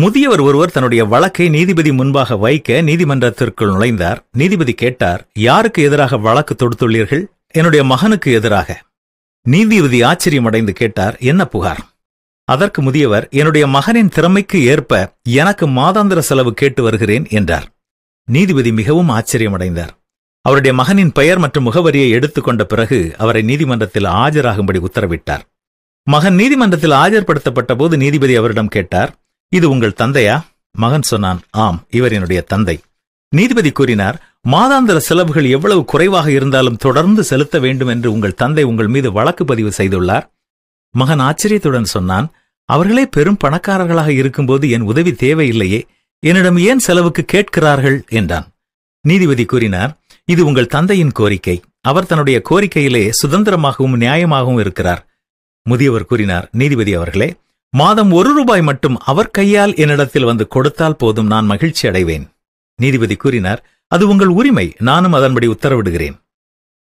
முதியவர் ஒருவர் தன்னுடைய வழக்கை நீதிபதி முன்பாக வைக்க நீதிமன்றத்திற்குள் நுழைந்தார் நீதிபதி கேட்டார் யாருக்கு எதிராக வழக்கு தொடுத்துள்ளீர்கள் என்னுடைய மகனுக்கு எதிராக நீதிபதி ஆச்சரியமடைந்து கேட்டார் என்ன புகார் அதற்கு முதியவர் என்னுடைய மகனின் திறமைக்கு ஏற்ப எனக்கு மாதாந்திர செலவு கேட்டு வருகிறேன் என்றார் நீதிபதி மிகவும் ஆச்சரியமடைந்தார் அவருடைய மகனின் பெயர் மற்றும் முகவரியை எடுத்துக்கொண்ட பிறகு அவரை நீதிமன்றத்தில் ஆஜராகும்படி உத்தரவிட்டார் மகன் நீதிமன்றத்தில் ஆஜர்படுத்தப்பட்ட போது நீதிபதி அவரிடம் கேட்டார் இது உங்கள் தந்தையா மகன் சொன்னான் ஆம் இவர் என்னுடைய தந்தை நீதிபதி கூறினார் மாதாந்திர செலவுகள் எவ்வளவு குறைவாக இருந்தாலும் தொடர்ந்து செலுத்த வேண்டும் என்று உங்கள் தந்தை உங்கள் மீது வழக்கு பதிவு செய்துள்ளார் மகன் ஆச்சரியத்துடன் சொன்னான் அவர்களே பெரும் பணக்காரர்களாக இருக்கும்போது என் உதவி தேவையில்லையே என்னிடம் ஏன் செலவுக்கு கேட்கிறார்கள் என்றான் நீதிபதி கூறினார் இது உங்கள் தந்தையின் கோரிக்கை அவர் தன்னுடைய கோரிக்கையிலே சுதந்திரமாகவும் நியாயமாகவும் இருக்கிறார் முதியவர் கூறினார் நீதிபதி அவர்களே மாதம் ஒரு ரூபாய் மட்டும் அவர் கையால் என்னிடத்தில் வந்து கொடுத்தால் போதும் நான் மகிழ்ச்சி அடைவேன் நீதிபதி கூறினார் அது உங்கள் உரிமை நானும் அதன்படி உத்தரவிடுகிறேன்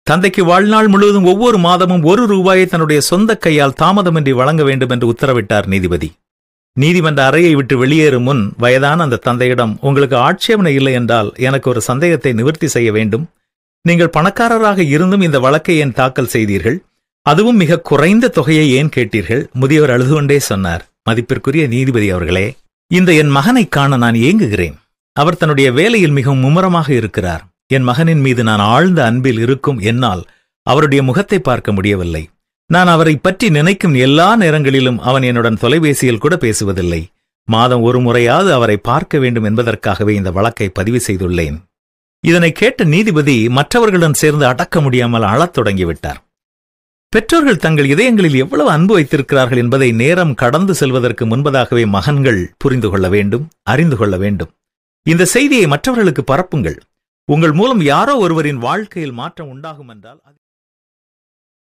தந்தைக்கு வாழ்நாள் முழுவதும் ஒவ்வொரு மாதமும் ஒரு ரூபாயை தன்னுடைய சொந்த கையால் தாமதமின்றி வழங்க வேண்டும் என்று உத்தரவிட்டார் நீதிபதி நீதிமன்ற அறையை விட்டு வெளியேறும் முன் வயதான அந்த தந்தையிடம் உங்களுக்கு ஆட்சேபனை இல்லை என்றால் எனக்கு ஒரு சந்தேகத்தை நிவர்த்தி செய்ய வேண்டும் நீங்கள் பணக்காரராக இருந்தும் இந்த வழக்கை ஏன் தாக்கல் செய்தீர்கள் அதுவும் மிக குறைந்த தொகையை ஏன் கேட்டீர்கள் முதியவர் அழுது கொண்டே சொன்னார் மதிப்பிற்குரிய நீதிபதி அவர்களே இந்த என் மகனை காண நான் ஏங்குகிறேன் அவர் தன்னுடைய வேலையில் மிகவும் மும்முரமாக இருக்கிறார் என் மகனின் மீது நான் ஆழ்ந்த அன்பில் இருக்கும் என்னால் அவருடைய முகத்தை பார்க்க முடியவில்லை நான் அவரை பற்றி நினைக்கும் எல்லா நேரங்களிலும் அவன் என்னுடன் தொலைபேசியில் கூட பேசுவதில்லை மாதம் ஒரு முறையாவது அவரை பார்க்க வேண்டும் என்பதற்காகவே இந்த வழக்கை பதிவு செய்துள்ளேன் இதனை கேட்ட நீதிபதி மற்றவர்களுடன் சேர்ந்து அடக்க முடியாமல் அழத் தொடங்கிவிட்டார் பெற்றோர்கள் தங்கள் இதயங்களில் எவ்வளவு அன்பு வைத்திருக்கிறார்கள் என்பதை நேரம் கடந்து செல்வதற்கு முன்பதாகவே மகன்கள் புரிந்து கொள்ள வேண்டும் அறிந்து கொள்ள வேண்டும் இந்த செய்தியை மற்றவர்களுக்கு பரப்புங்கள் உங்கள் மூலம் யாரோ ஒருவரின் வாழ்க்கையில் மாற்றம் உண்டாகும் என்றால்